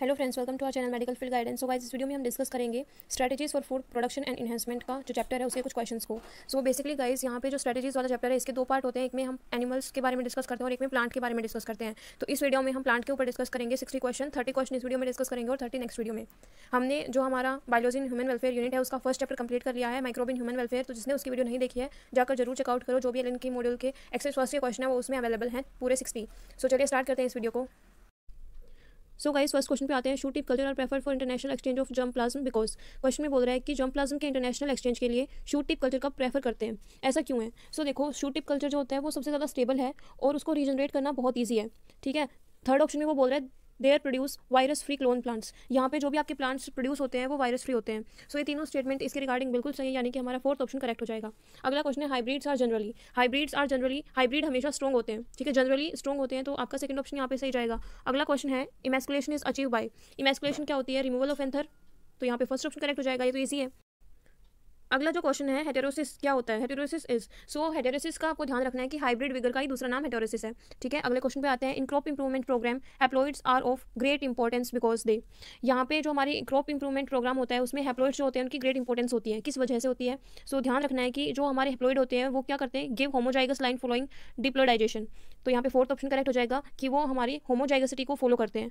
hello friends welcome to our channel medical field guidance so guys इस video में हम discuss करेंगे strategies for food production and enhancement का जो chapter है उसके कुछ क्वेश्चंस को सो बेसिकली गाइस यहाँ पे जो स्ट्रेटजीज वाला चैप्टर है इसके दो पार्ट होते हैं एक में हम एनिमल्स के बारे में डिस्कस करते हैं और एक में प्लांट के बारे में डिस्कस करते हैं तो इस वीडियो में हम प्लांट के ऊपर डिस्कस करेंगे सिक्सटी क्वेश्चन थर्टी क्वेश्चन इस वीडियो में डिस्कस करेंगे और थर्टी नेक्स्ट वीडियो में हमने जो हमारा बायोलॉजी ह्यूमन वेलफेयर यूनिट है उसका फर्स्ट चैप्टर कंप्लीट कर लिया है माइक्रोबिन ह्यूमन वेलफेयर तो जिसने उसकी वीडियो नहीं देखी है जाकर जरूर चेकआउट करो जो भी एल के मॉड्यूल के एक्सेस फर्स्ट के क्वेश्चन है वो उसमें अवेलेबल है पूरे सिक्सटी सो चलिए स्टार्ट करते हैं इस वीडियो को सो गाइस फर्स्ट क्वेश्चन पे आते हैं shoot tip culture are prefer for international exchange of germplasm because question में बोल रहा है कि जम प्लाज्म के इंटरनेशनल एक्सचेंज के लिए शूट टिप कल्चर का प्रेफर करते हैं ऐसा क्यों है सो so, देखो शूट टिप कल्चर जो होता है वो सबसे ज़्यादा स्टेबल है और उसको रीजनरेट करना बहुत ईजी है ठीक है थर्ड ऑप्शन में वो बोल रहा है there produce virus free clone plants यहाँ पे जो भी आपके प्लांट्स प्रोड्यूस होते हैं वो वायरस फ्री होते हैं सो so, ये तीनों स्टेटमेंट इसके रिगार्डिंग बिल्कुल सही है यानी कि हमारा फोर्थ ऑप्शन करेक्ट हो जाएगा अगला क्वेश्चन है hybrids are generally hybrids are generally hybrid हमेशा स्ट्रॉग होते हैं ठीक है जनरली स्ट्रॉग होते हैं तो आपका सेकंड ऑप्शन यहाँ पे सही जाएगा अगला क्वेश्चन है emasculation is achieve by emasculation क्या होती है रिमूवल ऑफ एंथर तो यहाँ पे फर्स्ट ऑप्शन करेक्ट हो जाएगा ये तो ईजी है अगला जो क्वेश्चन है हेटेरोसिस क्या होता है हेटेरोसिस इज सो हेटेरोसिस का आपको ध्यान रखना है कि हाइब्रिड विगर का ही दूसरा नाम हेटेरोसिस है ठीक है अगले क्वेश्चन पे आते हैं in crop improvement programme haploids are of great importance because they यहाँ पे जो हमारी क्रॉप इंप्रूवमेंट प्रोग्राम होता है उसमें हेप्लॉइड जो होते हैं उनकी ग्रेट इंपॉर्टेंस होती है किस वजह से होती है सो so, ध्यान रखना है कि जो हमारे हेप्लॉइड होते हैं वो क्या करते हैं give homozygous line following diploidisation तो यहाँ पे फोर्थ ऑप्शन करेक्ट हो जाएगा कि वो हमारी होमोजाइगसिटी को फॉलो करते हैं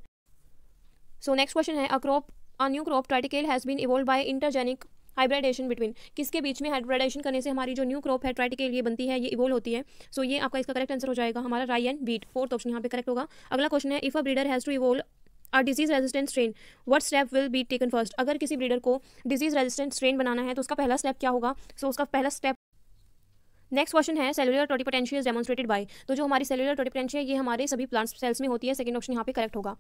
सो नेक्स्ट क्वेश्चन है a crop a new crop triticale has been evolve by intergeneric hybridisation between किसके बीच में हाइब्रिडेशन करने से हमारी जो न्यू क्रॉप है ट्राइट के लिए बनती है ये इवोल्व होती है सो so, ये आपका इसका करेक्ट आंसर हो जाएगा हमारा राई एंड बीट फोर्थ ऑप्शन यहाँ पे करेक्ट होगा अगला क्वेश्चन है if a breeder has to evolve a disease resistant strain what step will be taken first अगर किसी ब्रीडर को डिजीज रेजिस्टेंट स्ट्रेन बनाना है तो उसका पहला स्टेप क्या होगा सो so, उसका पहला स्टेप नेक्स्ट क्वेश्चन है सेलुलर पोटेंशियल डेमोस्ट्रेटेड बाय तो जो हमारी सेलुलर पोटेंशियल ये हमारे सभी प्लांट सेल्स में होती है सेकंड ऑप्शन यहाँ पे करेक्ट होगा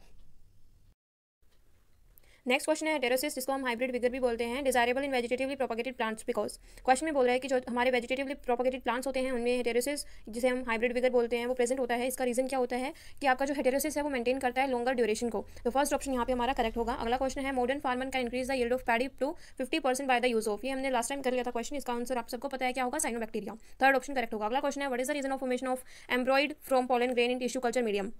नेक्स्ट क्वेश्चन है टेरोसिस जिसको हम हाइब्रिड विगर भी बोलते हैं desirable in vegetatively propagated plants because question में बोल रहा है कि जो हमारे वेजिटेटिवली प्रोपोगेटेड प्लांट्स होते हैं उनमें हेटेरोसिस जिसे हम हाइब्रिड विगर बोलते हैं वो प्रेजेंट होता है इसका रीजन क्या होता है कि आपका जो हेटेरोसिस है वो मेंटेन करता है लॉन्गर ड्यूरेशन को तो फर्स्ट ऑप्शन यहाँ पे हमारा करेक्ट होगा अगला क्वेश्चन है मॉडर्न फार्मर का increase the yield of paddy to fifty percent by the use of ये हमने लास्ट टाइम कर लिया था क्वेश्चन इसका आंसर आप सबको पता है क्या होगा साइनोबैक्टीरिया थर्ड ऑप्शन करेक्ट होगा अगला क्वेश्चन है what is the reason of formation of embryoid from pollen grain in tissue culture medium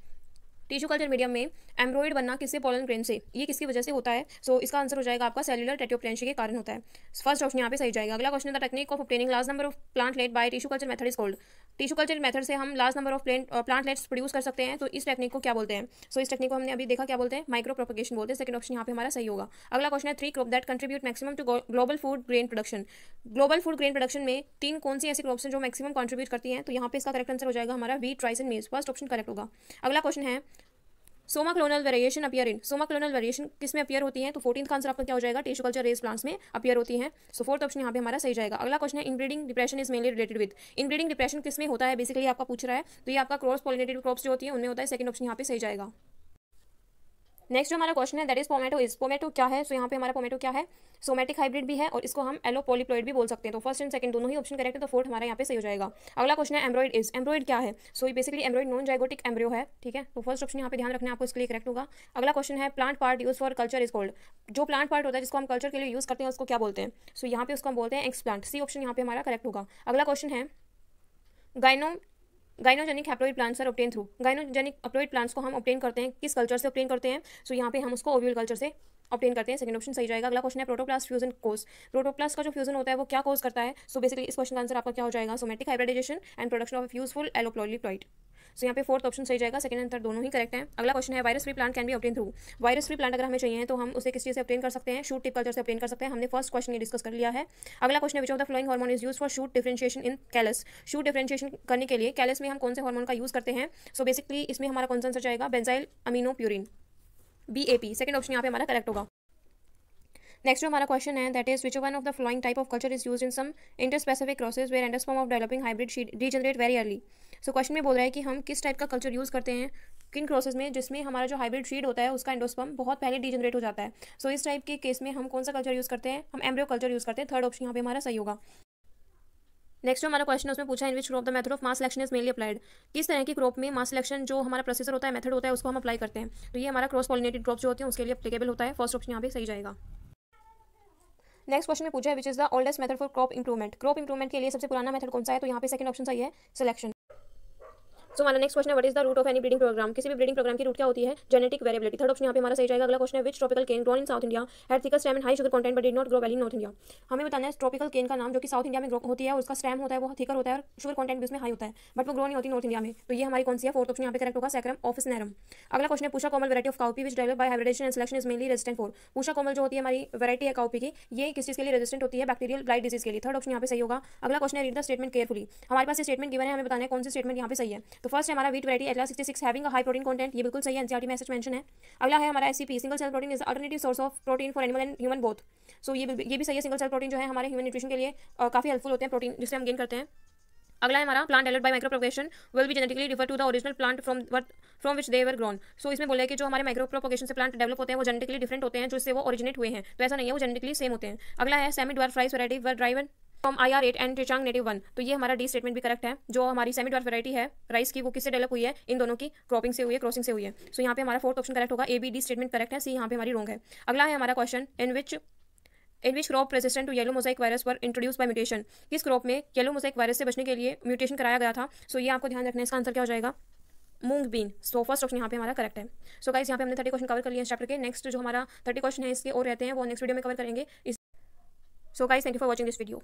tissue culture medium में एम्ब्रॉयड बनना किससे पोलन ग्रेन से ये किसकी वजह से होता है सो so, इसका आंसर हो जाएगा आपका सेलुलर टेट्योप्रेंशी के कारण होता है फर्स्ट ऑप्शन यहाँ पे सही जाएगा अगला question the technique of obtaining last number of plantlet by tissue culture method is called tissue culture method से हम last number of plantlets produce कर सकते हैं तो इस टेक्निक को क्या बोलते हैं सो so, इस टेक्निक को हमने अभी देखा क्या बोलते हैं माइक्रो प्रोपोगेशन बोलते हैं सेकंड ऑप्शन यहाँ पे हमारा सही होगा अगला क्वेश्चन है three crop that contribute maximum to global food grain production global food grain production में तीन कौन सी ऐसी क्रॉप्स हैं जो मैक्सिमम कंट्रीब्यूट करती हैं तो यहाँ पे इसका करेक्ट आंसर हो जाएगा हमारा wheat rice and maize first option correct होगा अगला क्वेश्चन है somaclonal variation appear in somaclonal variation किस में अपियर होती है तो फोर्टीन का आंसर आपका क्या हो जाएगा टिश्यू कल्चर रेस प्लांट्स में अपियर होती है सो फोर्थ ऑप्शन यहाँ पे हमारा सही जाएगा अगला क्वेश्चन है inbreeding depression is mainly related with inbreeding depression किस में होता है बेसिकली आपका पूछ रहा है तो ये आपका क्रॉस पॉलिनेटेड क्रॉप्स जो होती है उनमें होता है सेकंड ऑप्शन यहाँ पे सही जाएगा नेक्स्ट जो हमारा क्वेश्चन है that is pomato is pomato क्या है सो so, यहाँ पे हमारा पोमेटो क्या है सोमेटिक हाइब्रिड भी है और इसको हम एलो पोलिप्लॉइड भी बोल सकते हैं तो फर्स्ट एंड सेकंड दोनों ही ऑप्शन करेक्ट है तो फोर्थ हमारा यहाँ पे सही हो जाएगा अगला क्वेश्चन है एम्ब्रॉइड इज एम्ब्रॉइड क्या है so so, basically embryoid non zygotic embryo है ठीक है तो फर्स्ट ऑप्शन यहाँ पे ध्यान रखना आपको इसके लिए करेक्ट होगा अगला क्वेश्चन है plant part use for culture is called जो प्लांट पार्ट होता है जिसको हम कल्चर के लिए यूज करते हैं उसको क्या बोलते हैं सो so, यहाँ पे उसको हम बोलते हैं एक्सप्लांट सी ऑप्शन यहाँ पे हमारा करेक्ट होगा अगला क्वेश्चन है gyno gynogenic haploid plants are obtain through gynogenic haploid plants को हम ऑप्टेन करते हैं किस कल्चर से ऑप्टेन करते हैं सो so, यहाँ पे हम उसको ओव्यूल कल्चर से ऑप्टेन करते हैं सेकंड ऑप्शन सही जाएगा अगला क्वेश्चन है प्रोटोप्लास्ट फ्यूजन कोर्स प्रोटोप्लास्ट का जो फ्यूजन होता है वो क्या कोर्स करता है सो so, बेसिकली इस क्वेश्चन का आंसर आपका क्या हो जाएगा somatic hybridization and production of useful allopolyploid so यहाँ पे फोर्थ ऑप्शन सही जाएगा सेकंड थर्ड दोनों ही करेक्ट है अगला क्वेश्चन है वायरस फ्री प्लांट कैन भी obtain through virus free plant अगर हमें चाहिए तो हम उसे किस चीज़ से ऑप्टेन कर सकते हैं शूट टिप कल्चर से ऑप्टेन कर सकते हैं हमने फर्स्ट क्वेश्चन ये डिस्कस कर लिया है अगला क्वेश्चन है which of the following hormone is use for shoot differentiation in callus shoot differentiation करने के लिए कैलस में हम कौन से हॉर्मोन का यूज़ करते हैं सो बेसिकली इसमें हमारा कौन सा आंसर जाएगा benzyl amino purine B A P second option यहाँ पे हमारा करेक्ट होगा नेक्स्ट जो हमारा क्वेश्चन है that is which one of the following type of culture is use in some inter specific crosses where ends form of developing hybrid degenerate very early so question में बोल रहा है कि हम किस टाइप का culture use करते हैं किन क्रोसेस में जिसमें हमारा जो हाइब्रिड शीड होता है उसका एंडोस्पम बहुत पहले डिजनरेट हो जाता है सो so, इस टाइप के केस में हम कौन सा कल्चर यूज़ करते हैं हम एम्ब्रियो कल्चर यूज़ करते हैं थर्ड ऑप्शन यहाँ पे हमारा सही होगा नेक्स्ट जो हमारा क्वेश्चन है उसमें पूछा है in which crop the method of mass selection is mainly applied किस तरह की क्रॉप में मास सिलेक्शन जो हमारा प्रोसेसर होता है मेथड होता है उसको हम अप्लाई करते हैं तो ये हमारा क्रॉस पॉलिनेटेड क्रॉप जो होती है उसके लिए अपलीकेबल होता है फर्स्ट ऑप्शन यहाँ पे सही जाएगा नेक्स्ट क्वेश्चन में पूछा है which is the oldest method for crop improvement crop improvement के लिए सबसे पुराना मेथड कौन सा है तो यहाँ पे सेकंड ऑप्शन सही है सिलेक्शन सो हमारा नेक्स्ट क्वेश्चन है what is the root of any breeding program किसी भी ब्रीडिंग प्रोग्राम की रूट क्या होती है जेनेटिक वेरेबिलिटी थर्ड ऑप्शन यहाँ पे हमारा सही जाएगा अगला क्वेश्चन है which tropical cane grown in South India had thicker stem and high sugar content but did not grow well in North India हमें बताना है ट्रॉपिकल केन का नाम जो कि साउथ इंडिया में ग्रो होती है उसका स्टेम होता है वो थिकर होता है और शुगर कॉन्टेंट भी उसमें हाई होता है बट वो ग्रो नहीं होती नॉर्थ इंडिया में तो ये हमारी कौन सी है फोर्थ ऑप्शन यहाँ पे करेक्ट होगा सैक्रम ऑफिस स्नैरम अगला क्वेश्चन है पूछा Komal variety of cowpea which develop by hybridization and selection is mainly resistant for पूछा कॉमल जो होती है हमारी वैरायटी है काउपी की ये किस चीज के लिए रेजिस्टेंट होती है बैक्टीरियल ब्लाइट डिजीज के लिए थर्ड ऑप्शन यहाँ पे सही होगा अगला क्वेश्चन है रीड द स्टेटमेंट केयरफुली हमारे पास स्टेटमेंट गिवन है हमें बताना है कौन सी स्टेटमेंट यहाँ पे सही है तो तो फर्स्ट है हमारा wheat variety Atlas sixty six having high protein content ये बिल्कुल सही है एनसीआरटी मैसेज मेंशन है अगला है हमारा SCP single cell protein is alternative source of protein for animal and human both so ये ये भी सही है सिंगल सेल प्रोटीन जो है हमारे ह्यूमन न्यूट्रिशन के लिए काफी हेल्पफुल होते हैं प्रोटीन जिससे हम गेन करते हैं अगला है हमारा plant develop by propagation will भी genetically refer to the original plant from from which they were grown so इसमें बोला है कि जो हमारे माइक्रो प्रोपेशन से प्लांट डेवलप होते हैं वो जेनेटिकली डिफरेंट होते हैं जिससे वो ओरिजिनेट हुए हैं तो ऐसा नहीं है वो जेनेटिकली सेम होते हैं अगला है semi dwarf rice variety were derived from I R eight and Taichung native one तो ये हमारा डी स्टेटमेंट भी करेक्ट है जो हमारी सेमी डॉट वराइटी है राइस की वो किससे डेवलप हुई है इन दोनों की क्रॉपिंग से हुई है क्रॉसिंग से हुई है सो so, यहाँ पे हमारा फोर्थ ऑप्शन करेक्ट होगा A B D statement correct है सी यहाँ पे हमारी रोंग है अगला है हमारा question in which in which crop resistant to yellow mosaic virus पर इंट्रोड्यूस बाय म्यूटेशन किस क्रॉप में येलो मोजाइक वायरस से बचने के लिए म्यूटेशन कराया गया था सो so, ये आपको ध्यान रखना है इसका आंसर क्या हो जाएगा mung bean so first option यहाँ पे हमारा करेक्ट है सो so, गाइस यहाँ पे हमने थर्टी क्वेश्चन कवर कर लिए इस चैप्टर के नेक्स्ट जो हमारा थर्टी क्वेश्चन है इसके और रहते हैं वो नेक्स्ट वीडियो में कवर करेंगे इस so guys thank you for watching this video